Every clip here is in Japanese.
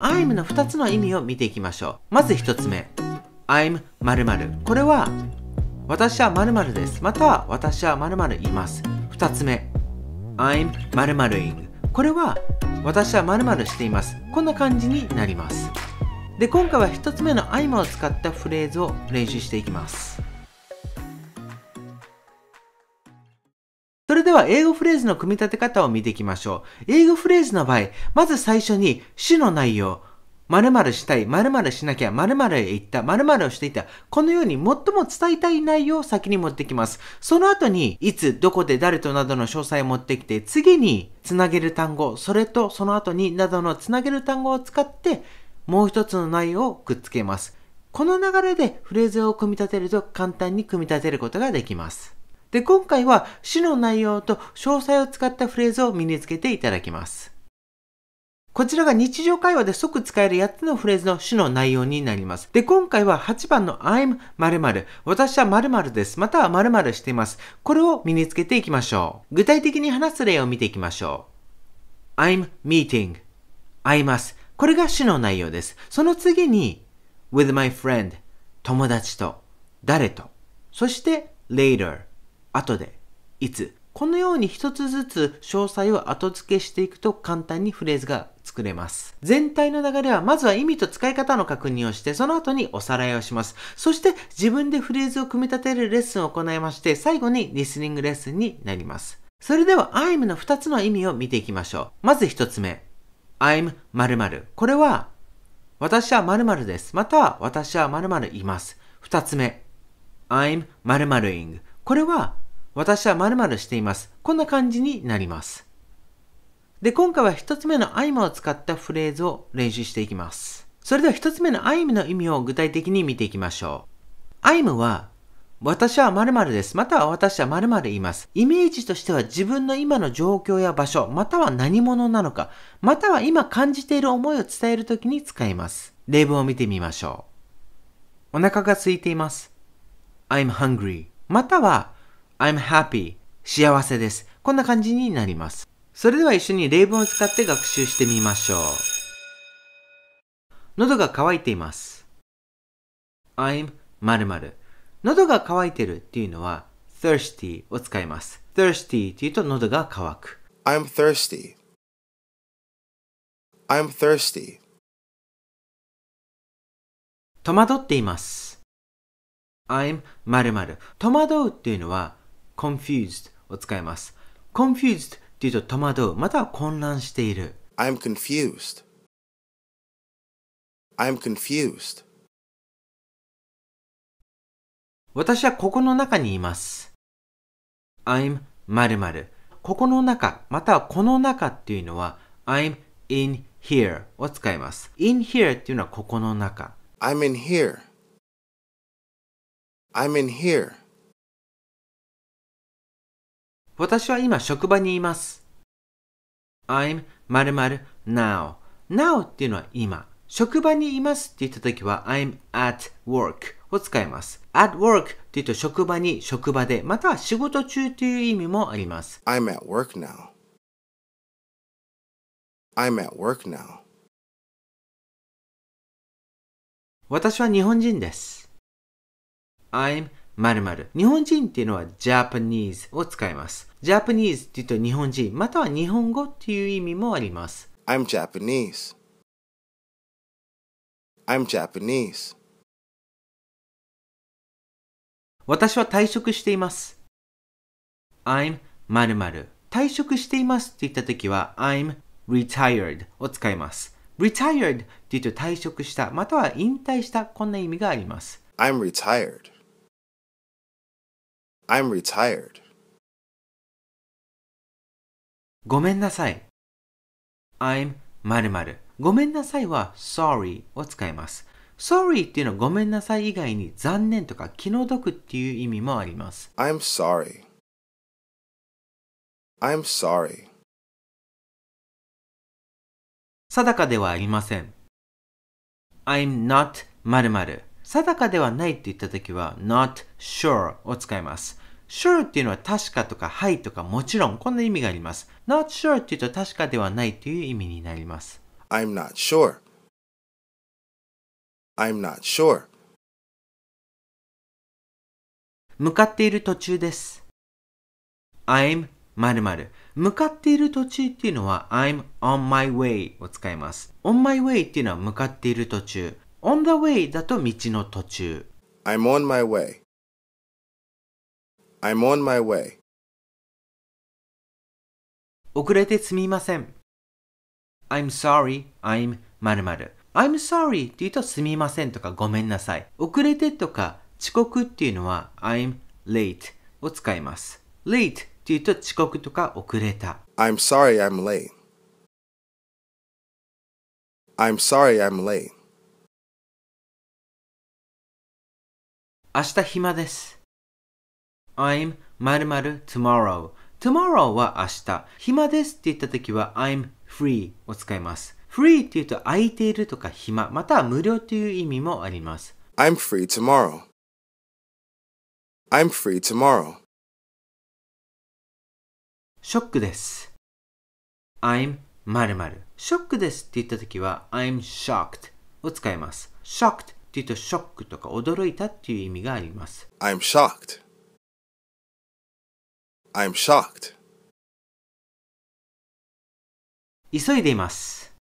I'm の2つの意味を見ていきましょう。まず1つ目。I'm 〇〇。これは、私は〇〇です。または、私は〇〇います。2つ目。I'm 〇〇 ing。これは、私は〇〇しています。こんな感じになります。で、今回は1つ目の I'm を使ったフレーズを練習していきます。それでは英語フレーズの組み立て方を見ていきましょう。英語フレーズの場合、まず最初に主の内容、〇〇したい、〇〇しなきゃ、〇〇へ行った、〇〇をしていた。このように最も伝えたい内容を先に持ってきます。その後に、いつ、どこで、誰となどの詳細を持ってきて、次に、つなげる単語、それとその後になどのつなげる単語を使って、もう一つの内容をくっつけます。この流れでフレーズを組み立てると簡単に組み立てることができます。で、今回は詩の内容と詳細を使ったフレーズを身につけていただきます。こちらが日常会話で即使える8つのフレーズの詩の内容になります。で、今回は8番の I'm 〇〇私は〇〇です。または〇〇しています。これを身につけていきましょう。具体的に話す例を見ていきましょう。I'm meeting 会います。これが詩の内容です。その次に with my friend 友達と誰とそして later 後で、いつ、このように一つずつ詳細を後付けしていくと簡単にフレーズが作れます。全体の流れはまずは意味と使い方の確認をして、その後におさらいをします。そして自分でフレーズを組み立てるレッスンを行いまして、最後にリスニングレッスンになります。それでは I'm の2つの意味を見ていきましょう。まず1つ目。I'm 〇〇。これは、私は〇〇です。または私は〇〇います。2つ目。I'm 〇〇 ing。これは、私は〇〇しています。こんな感じになります。で、今回は一つ目のイムを使ったフレーズを練習していきます。それでは一つ目のイムの意味を具体的に見ていきましょう。アイムは、私は〇〇です。または私は〇〇います。イメージとしては自分の今の状況や場所、または何者なのか、または今感じている思いを伝えるときに使います。例文を見てみましょう。お腹が空いています。I'm hungry. または I'm happy 幸せです。こんな感じになります。それでは一緒に例文を使って学習してみましょう。喉が渇いています。I'm 〇〇喉が渇いてるっていうのは thirsty を使います。thirsty っていうと喉が渇く。I'm thirsty. I'm thirsty. 戸惑っています。I'm 〇〇戸惑うっていうのは confused を使います。confused というと戸惑う、または混乱している。I'm confused. I'm confused. 私はここの中にいます。I'm 〇〇。ここの中、またはこの中っていうのは I'm in here を使います。in here っていうのはここの中。I'm in here. I'm in here. 私は今職場にいます。I'm 〇〇 now. now っていうのは今。職場にいますって言った時は I'm at work を使います。at work って言うと職場に職場で、または仕事中という意味もあります。I'm at work now. I'm at work now. 私は日本人です。I'm 〇〇。日本人っていうのは Japanese を使います。Japanese って言うと日本人、または日本語っていう意味もあります。I'm Japanese. I'm Japanese. 私は退職しています。I'm 〇〇。退職していますって言った時は I'm retired を使います。retired って言うと退職したまたは引退したこんな意味があります。I'm retired. I'm retired. ごめんなさい。I'm 〇〇。ごめんなさいは sorry を使います。sorry っていうのはごめんなさい以外に残念とか気の毒っていう意味もあります。I'm sorry. I'm sorry. 定かではありません。I'm not 〇〇。定かではないって言った時は not sure を使います。sure っていうのは確かとかはいとかもちろんこんな意味があります。not sure っていうと確かではないという意味になります。I'm not sure. I'm not sure. 向かっている途中です。I'm 〇〇向かっている途中っていうのは I'm on my way を使います。on my way っていうのは向かっている途中。on the way だと道の途中。I'm on my way. I'm on my way. 遅れてすみません。I'm sorry, I'm 〇〇。I'm sorry って言うとすみませんとかごめんなさい。遅れてとか遅刻っていうのは I'm late を使います。late っていうと遅刻とか遅れた。I'm sorry I'm late. I'm sorry I'm late. 明日暇です。I'm 〇〇 tomorrow. tomorrow は明日。暇ですって言った時は I'm free を使います。free って言うと空いているとか暇、または無料という意味もあります。I'm free tomorrow. I'm free tomorrow. ショックです。I'm 〇〇。ショックですって言った時は I'm shocked を使います。shocked っいうと、ショックとか驚いたっていう意味があります。I'm shocked. I'm shocked. 急いでいます。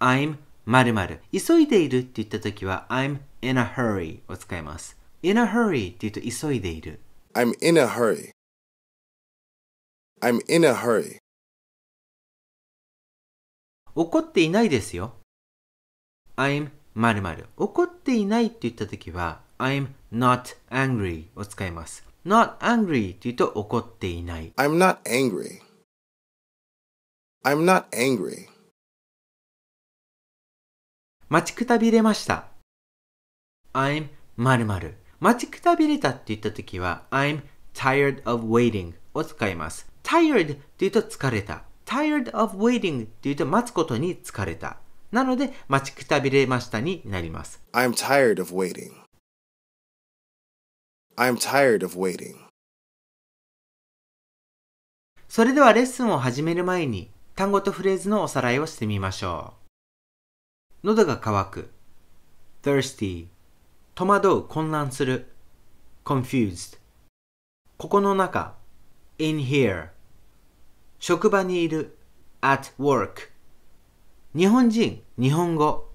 I'm 〇〇急いでいるって言った時は I'm in a hurry を使います。in a hurry って言うと急いでいる。I'm in a hurry. I'm in a hurry. 怒っていないですよ。I'm まるまる怒っていないって言った時は I'm not angry を使います not angry というと怒っていない I'm not angry m not angry 待ちくたびれました I'm まるまる待ちくたびれたって言った時は I'm tired of waiting を使います tired というと疲れた tired of waiting というと待つことに疲れたなので、待ちくたびれましたになります。I'm tired of waiting. I'm tired of waiting. それではレッスンを始める前に、単語とフレーズのおさらいをしてみましょう。喉が渇く thirsty 戸惑う混乱する confused ここの中 in here 職場にいる at work 日本人、日本語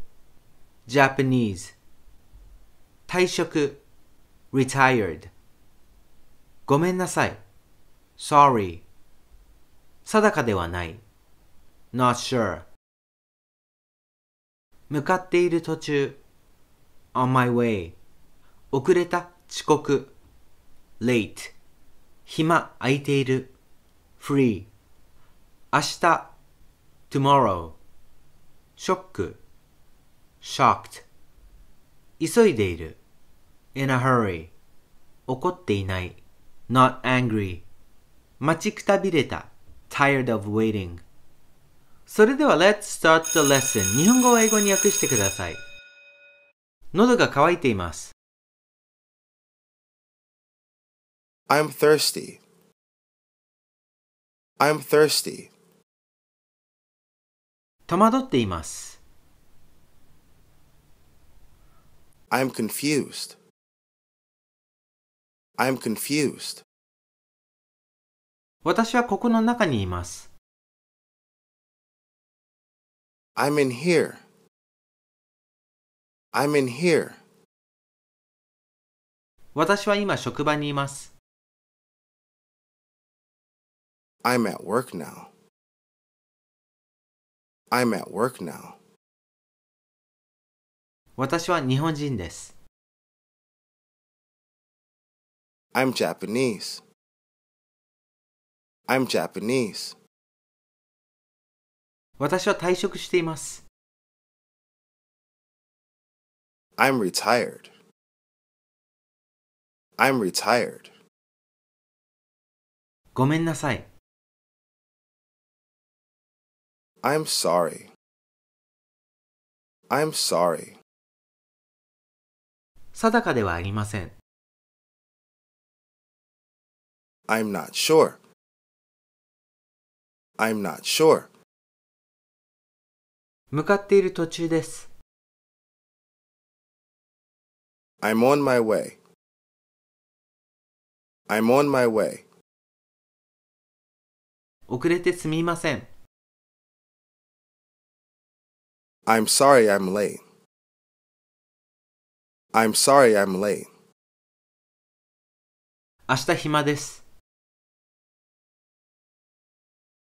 Japanese 退職 retired ごめんなさい sorry 定かではない not sure 向かっている途中 on my way 遅れた遅刻 late 暇空いている free 明日 tomorrow ショック shocked 急いでいる in a hurry 怒っていない not angry 待ちくたびれた tired of waiting それでは Let's start the lesson 日本語を英語に訳してください喉が渇いています I'm thirsty I'm thirsty 戸惑っています。I'm confused. I'm confused. 私はここの中にいます。I'm in here. I'm in here. 私は今職場にいます。I'm at work now. I'm at work now. 私は日本人です。I'm Japanese. I'm Japanese. 私は退職しています。I'm retired. I'm retired. ごめんなさい。I'm sorry. I'm sorry. 定かではありません。I'm not sure. I'm not sure. 向かっている途中です。I'm on my way. I'm on my way. 遅れてすみません。I'm sorry I'm late. I'm sorry I'm late. 明日暇です。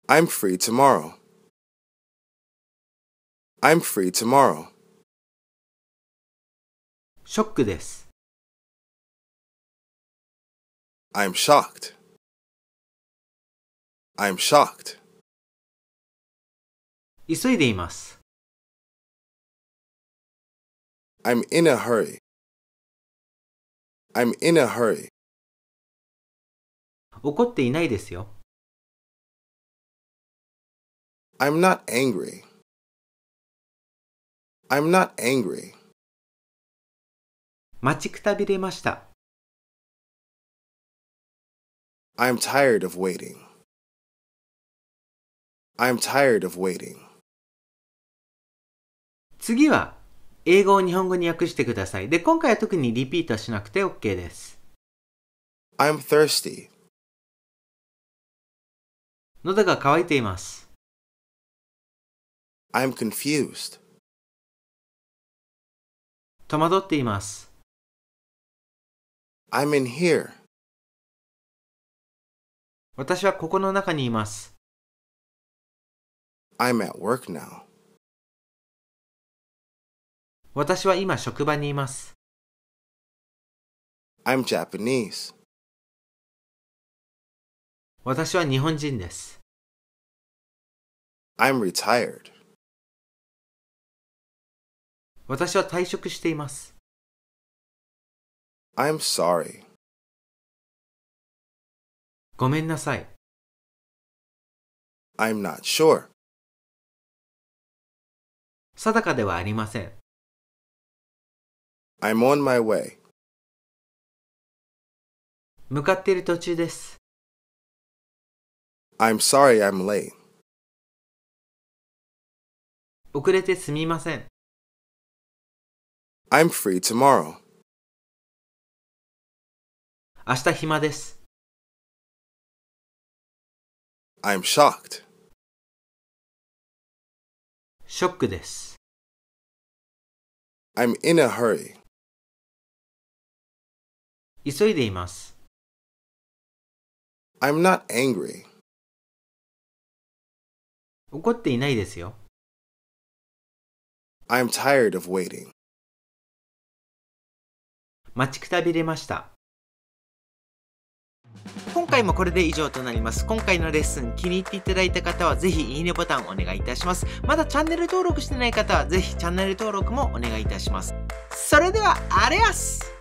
I'm free tomorrow. I'm free tomorrow. ショックです。I'm shocked. I'm shocked. 急いでいます。I'm in a hurry. I'm in a hurry. 怒っていないですよ。I'm not angry. I'm not angry. 待ちくたびれました。I'm tired of waiting. I'm tired of waiting. 次は英語を日本語に訳してください。で、今回は特にリピートしなくて OK です。I'm thirsty. 喉が渇いています。I'm confused. 戸惑っています。I'm in here. 私はここの中にいます。I'm at work now. 私は今職場にいます。I'm Japanese. 私は日本人です。I'm retired. 私は退職しています。I'm sorry. ごめんなさい。I'm not sure. 定かではありません。I'm on my way. 向かっている途中です。I'm sorry I'm late. 遅れてすみません。I'm free tomorrow. 明日暇です。I'm shocked. ショックです。I'm in a hurry. 急いでいます。I'm not angry. 怒っていないですよ。I'm tired of waiting. 待ちくたびれました。今回もこれで以上となります。今回のレッスン気に入っていただいた方はぜひいいねボタンお願いいたします。まだチャンネル登録してない方はぜひチャンネル登録もお願いいたします。それでは、あれやす